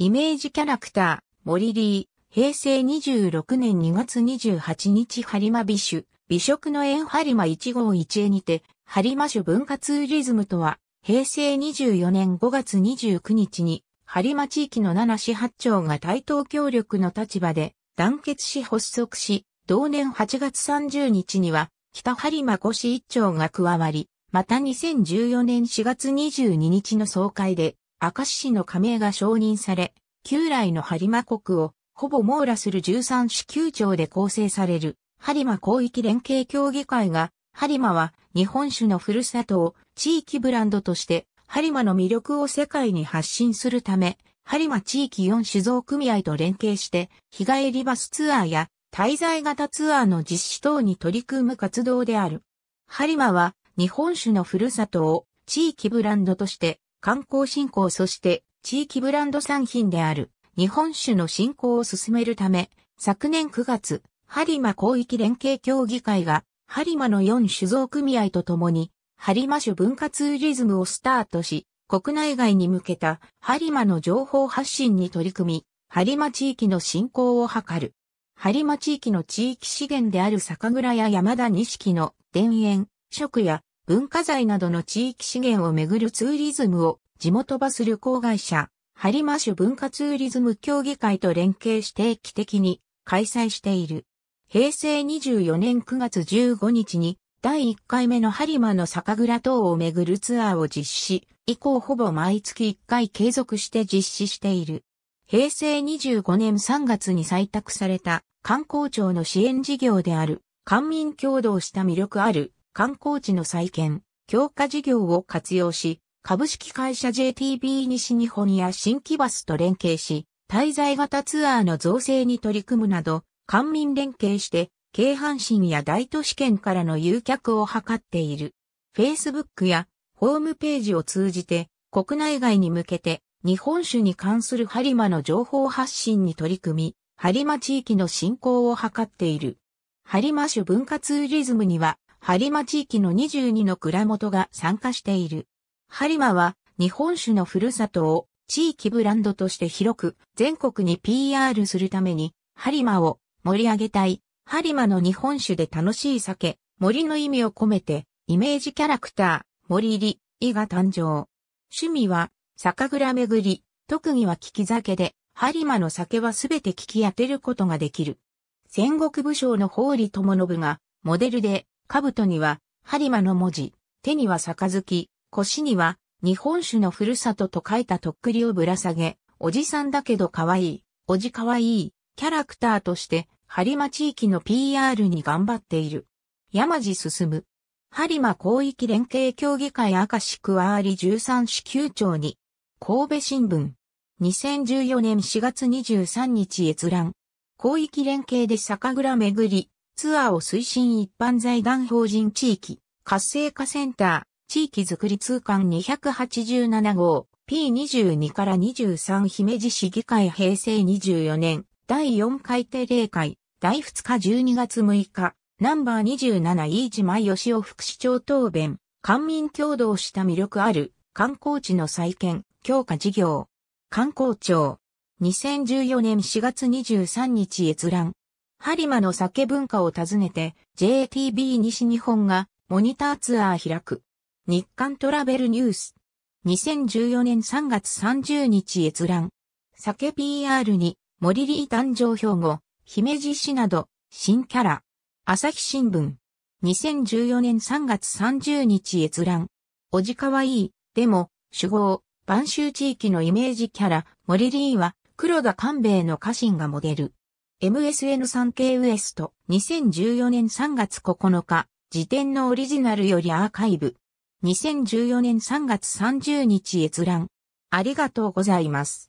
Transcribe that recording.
イメージキャラクター、モリー、平成26年2月28日ハリマ美酒、美食の縁ハリマ1号1へにて、ハリマ酒文化ツーリズムとは、平成24年5月29日に、ハリマ地域の7市8町が対等協力の立場で団結し発足し、同年8月30日には、北ハリマ5市1町が加わり、また2014年4月22日の総会で、明石市の加盟が承認され、旧来の播磨国をほぼ網羅する13市9町で構成される、播磨広域連携協議会が、播磨は日本酒のふるさとを地域ブランドとして、播磨の魅力を世界に発信するため、播磨地域4酒造組合と連携して、日帰りバスツアーや滞在型ツアーの実施等に取り組む活動である。播磨は日本酒のふるさとを地域ブランドとして観光振興そして地域ブランド産品である日本酒の振興を進めるため、昨年9月、播磨広域連携協議会が、播磨の4酒造組合とともに、播磨酒文化ツーリズムをスタートし、国内外に向けた播磨の情報発信に取り組み、播磨地域の振興を図る。播磨地域の地域資源である酒蔵や山田錦の田園、食や文化財などの地域資源をめぐるツーリズムを地元バス旅行会社、ハリマシ文化ツーリズム協議会と連携して定期的に開催している。平成24年9月15日に第1回目のハリマの酒蔵等をめぐるツアーを実施、以降ほぼ毎月1回継続して実施している。平成25年3月に採択された観光庁の支援事業である、官民共同した魅力ある観光地の再建、強化事業を活用し、株式会社 JTB 西日本や新規バスと連携し、滞在型ツアーの造成に取り組むなど、官民連携して、京阪神や大都市圏からの誘客を図っている。Facebook やホームページを通じて、国内外に向けて、日本酒に関する播磨の情報発信に取り組み、播磨地域の振興を図っている。播磨酒文化ツーリズムには、播磨地域の22の蔵元が参加している。播磨は日本酒のふるさとを地域ブランドとして広く全国に PR するために、播磨を盛り上げたい。播磨の日本酒で楽しい酒、森の意味を込めて、イメージキャラクター、森入り、が誕生。趣味は、酒蔵巡り、特技は聞き酒で、播磨の酒はすべて聞き当てることができる。戦国武将の法理友信が、モデルで、兜には、播磨の文字、手には杯、腰には、日本酒のふるさとと書いたとっくりをぶら下げ、おじさんだけどかわい、い、おじかわい、い、キャラクターとして、播磨地域の PR に頑張っている。山地進。播磨広域連携協議会赤石区わーり13市9町に、神戸新聞。2014年4月23日閲覧。広域連携で酒蔵巡り、ツアーを推進一般財団法人地域活性化センター地域づくり通貫287号 P22 から23姫路市議会平成24年第4回定例会第2日12月6日ナンバー27飯島義雄副市長答弁官民共同した魅力ある観光地の再建強化事業観光庁2014年4月23日閲覧ハリマの酒文化を訪ねて JTB 西日本がモニターツアー開く。日刊トラベルニュース。2014年3月30日閲覧。酒 PR に森リー誕生兵庫、姫路市など新キャラ。朝日新聞。2014年3月30日閲覧。おじかわいい、でも、主語、晩秋地域のイメージキャラ、森リーは、黒田官兵衛の家臣がモデル。MSN3 経ウエスト2014年3月9日時点のオリジナルよりアーカイブ2014年3月30日閲覧ありがとうございます。